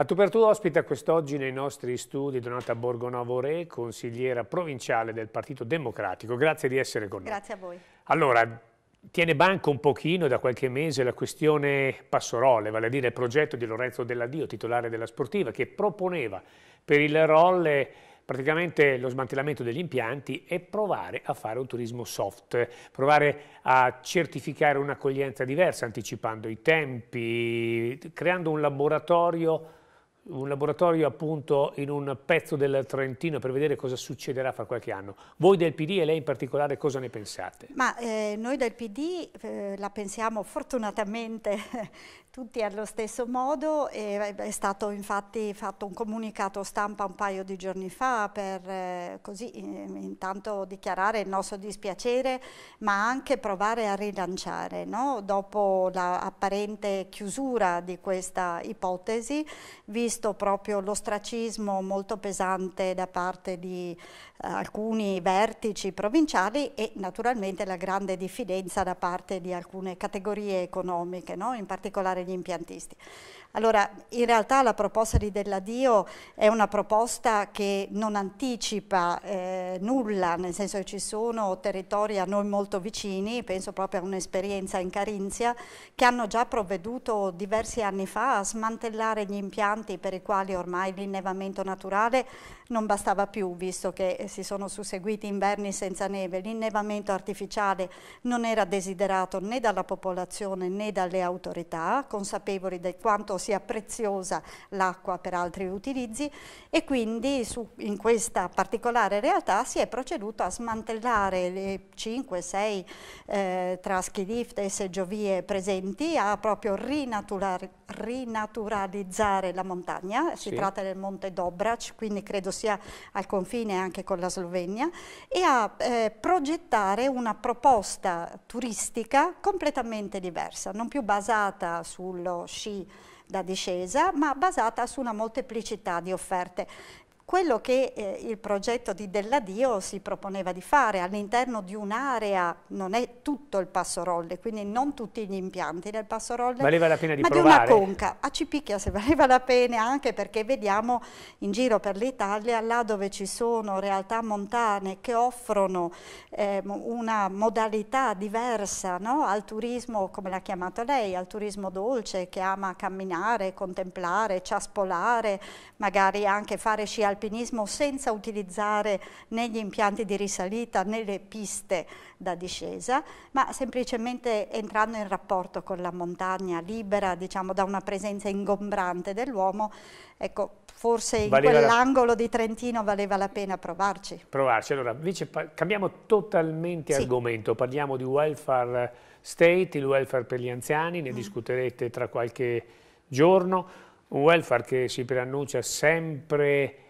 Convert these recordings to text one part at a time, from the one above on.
A tu per tu ospita quest'oggi nei nostri studi Donata Borgonovo Re, consigliera provinciale del Partito Democratico. Grazie di essere con noi. Grazie a voi. Allora, Tiene banco un pochino da qualche mese la questione Passorolle, vale a dire il progetto di Lorenzo Dell'Addio, titolare della Sportiva, che proponeva per il Rolle praticamente lo smantellamento degli impianti e provare a fare un turismo soft, provare a certificare un'accoglienza diversa, anticipando i tempi, creando un laboratorio un laboratorio appunto in un pezzo del Trentino per vedere cosa succederà fra qualche anno. Voi del PD e lei in particolare cosa ne pensate? Ma eh, noi del PD eh, la pensiamo fortunatamente tutti allo stesso modo, e eh, è stato infatti fatto un comunicato stampa un paio di giorni fa per eh, così eh, intanto dichiarare il nostro dispiacere ma anche provare a rilanciare no? dopo l'apparente la chiusura di questa ipotesi, visto visto proprio l'ostracismo molto pesante da parte di eh, alcuni vertici provinciali e naturalmente la grande diffidenza da parte di alcune categorie economiche, no? in particolare gli impiantisti. Allora, in realtà la proposta di Dell'Adio è una proposta che non anticipa eh, nulla, nel senso che ci sono territori a noi molto vicini, penso proprio a un'esperienza in Carinzia, che hanno già provveduto diversi anni fa a smantellare gli impianti per i quali ormai l'innevamento naturale non bastava più, visto che si sono susseguiti inverni senza neve, l'innevamento artificiale non era desiderato né dalla popolazione né dalle autorità, consapevoli di quanto sia preziosa l'acqua per altri utilizzi e quindi su, in questa particolare realtà si è proceduto a smantellare le 5-6 eh, tra schilift e seggiovie presenti, a proprio rinaturare rinaturalizzare la montagna, si sì. tratta del Monte Dobrac, quindi credo sia al confine anche con la Slovenia, e a eh, progettare una proposta turistica completamente diversa, non più basata sullo sci da discesa, ma basata su una molteplicità di offerte quello che eh, il progetto di Della Dio si proponeva di fare all'interno di un'area, non è tutto il Passo Rolle, quindi non tutti gli impianti del Passo Rolle, valeva la pena di ma provare. di una conca. A Cipicchia se valeva la pena anche perché vediamo in giro per l'Italia là dove ci sono realtà montane che offrono eh, una modalità diversa no? al turismo, come l'ha chiamato lei, al turismo dolce che ama camminare, contemplare, ciaspolare, magari anche fare sci al alpinismo senza utilizzare né gli impianti di risalita né le piste da discesa, ma semplicemente entrando in rapporto con la montagna libera, diciamo da una presenza ingombrante dell'uomo, ecco, forse in quell'angolo la... di Trentino valeva la pena provarci. Provarci, allora invece cambiamo totalmente sì. argomento, parliamo di welfare state, il welfare per gli anziani, ne mm. discuterete tra qualche giorno, un welfare che si preannuncia sempre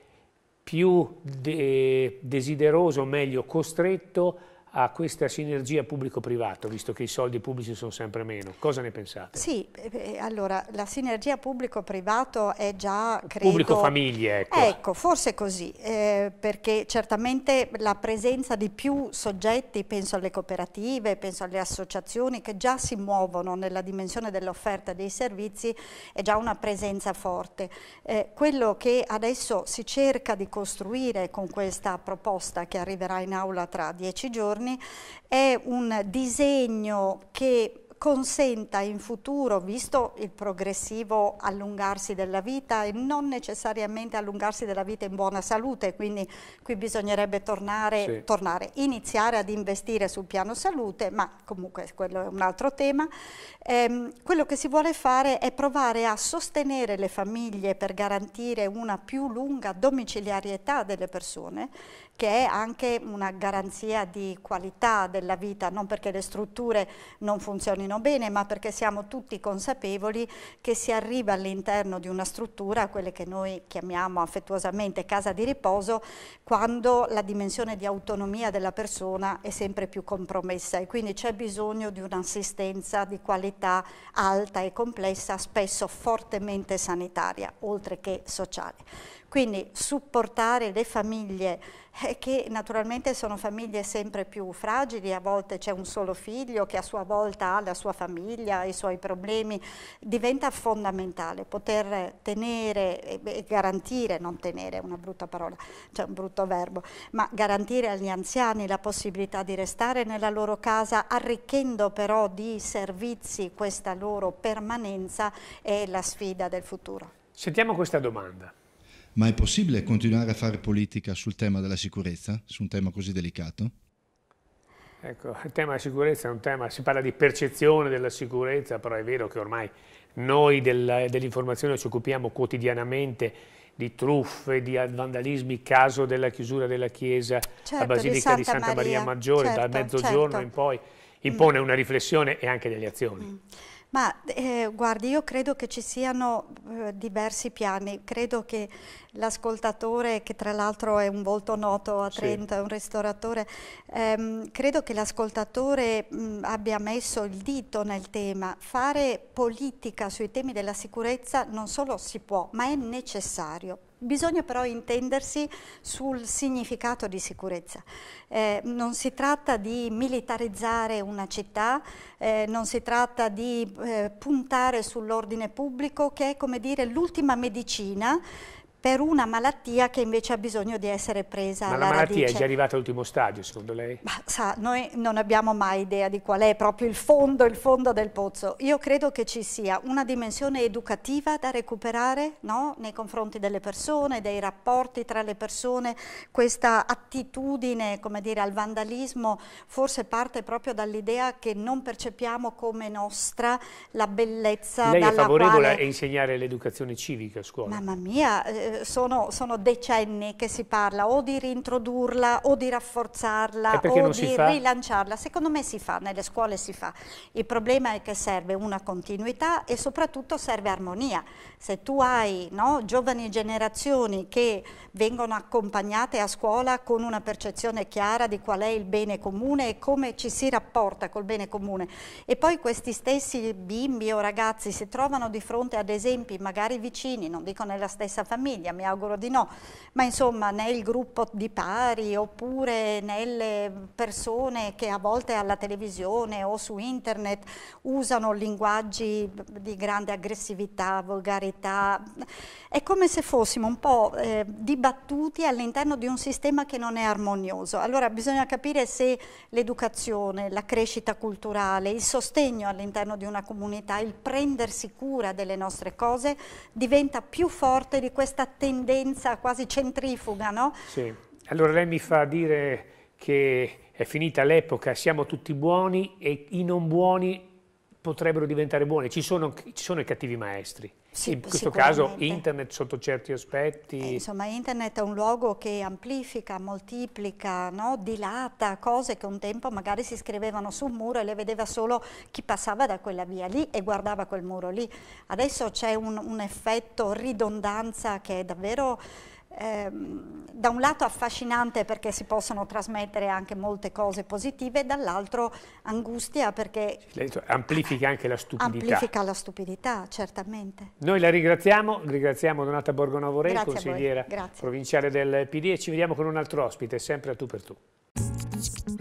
più de desideroso, meglio costretto a questa sinergia pubblico-privato, visto che i soldi pubblici sono sempre meno. Cosa ne pensate? Sì, eh, eh, allora la sinergia pubblico-privato è già, credo... Pubblico-famiglie, ecco. Ecco, forse così, eh, perché certamente la presenza di più soggetti, penso alle cooperative, penso alle associazioni che già si muovono nella dimensione dell'offerta dei servizi, è già una presenza forte. Eh, quello che adesso si cerca di costruire con questa proposta che arriverà in aula tra dieci giorni, giorni, è un disegno che consenta in futuro, visto il progressivo allungarsi della vita e non necessariamente allungarsi della vita in buona salute, quindi qui bisognerebbe tornare, sì. tornare iniziare ad investire sul piano salute, ma comunque quello è un altro tema, ehm, quello che si vuole fare è provare a sostenere le famiglie per garantire una più lunga domiciliarietà delle persone che è anche una garanzia di qualità della vita, non perché le strutture non funzionino bene, ma perché siamo tutti consapevoli che si arriva all'interno di una struttura, quelle che noi chiamiamo affettuosamente casa di riposo, quando la dimensione di autonomia della persona è sempre più compromessa e quindi c'è bisogno di un'assistenza di qualità alta e complessa, spesso fortemente sanitaria, oltre che sociale. Quindi supportare le famiglie eh, che naturalmente sono famiglie sempre più fragili, a volte c'è un solo figlio che a sua volta ha la sua famiglia, i suoi problemi, diventa fondamentale poter tenere e garantire, non tenere, una brutta parola, cioè un brutto verbo, ma garantire agli anziani la possibilità di restare nella loro casa, arricchendo però di servizi questa loro permanenza è la sfida del futuro. Sentiamo questa domanda. Ma è possibile continuare a fare politica sul tema della sicurezza, su un tema così delicato? Ecco, il tema della sicurezza è un tema, si parla di percezione della sicurezza, però è vero che ormai noi dell'informazione ci occupiamo quotidianamente di truffe, di vandalismi, caso della chiusura della chiesa, certo, la Basilica di Santa, di Santa Maria, Maria Maggiore, certo, dal mezzogiorno certo. in poi, mm. impone mm. una riflessione e anche delle azioni. Mm. Ma eh, guardi, io credo che ci siano eh, diversi piani, credo che l'ascoltatore, che tra l'altro è un volto noto a Trento, sì. è un ristoratore, ehm, credo che l'ascoltatore abbia messo il dito nel tema. Fare politica sui temi della sicurezza non solo si può, ma è necessario. Bisogna però intendersi sul significato di sicurezza. Eh, non si tratta di militarizzare una città, eh, non si tratta di eh, puntare sull'ordine pubblico che è come dire l'ultima medicina per una malattia che invece ha bisogno di essere presa Ma la malattia radice. è già arrivata all'ultimo stadio, secondo lei? Ma, sa, noi non abbiamo mai idea di qual è proprio il fondo, il fondo del pozzo. Io credo che ci sia una dimensione educativa da recuperare no? nei confronti delle persone, dei rapporti tra le persone, questa attitudine come dire, al vandalismo forse parte proprio dall'idea che non percepiamo come nostra la bellezza lei dalla quale... Lei è favorevole quale... a insegnare l'educazione civica a scuola? Mamma mia... Eh, eh, sono, sono, decenni che si parla o di rintrodurla o di rafforzarla o di rilanciarla. Secondo me si fa, nelle scuole si fa. Il problema è che serve una continuità e soprattutto serve armonia. Se tu hai no, giovani generazioni che vengono accompagnate a scuola con una percezione chiara di qual è il bene comune e come ci si rapporta col bene comune e poi questi stessi bimbi o ragazzi si trovano di fronte ad esempi magari vicini, non dico nella stessa famiglia, media, mi auguro di no, ma insomma nel gruppo di pari oppure nelle persone che a volte alla televisione o su internet usano linguaggi di grande aggressività, volgarità, è come se fossimo un po' eh, dibattuti all'interno di un sistema che non è armonioso. Allora bisogna capire se l'educazione, la crescita culturale, il sostegno all'interno di una comunità, il prendersi cura delle nostre cose diventa più forte di questa tendenza quasi centrifuga, no? Sì, allora lei mi fa dire che è finita l'epoca, siamo tutti buoni e i non buoni potrebbero diventare buoni, ci sono, ci sono i cattivi maestri. Sì, in questo caso internet sotto certi aspetti. Eh, insomma internet è un luogo che amplifica, moltiplica, no? dilata cose che un tempo magari si scrivevano su un muro e le vedeva solo chi passava da quella via lì e guardava quel muro lì. Adesso c'è un, un effetto ridondanza che è davvero ehm, da un lato affascinante perché si possono trasmettere anche molte cose positive, dall'altro angustia perché... Detto, amplifica anche la stupidità. Amplifica la stupidità, certamente. Noi la ringraziamo, ringraziamo Donata Borgonovorei, consigliera provinciale del PD e ci vediamo con un altro ospite, sempre a tu per tu.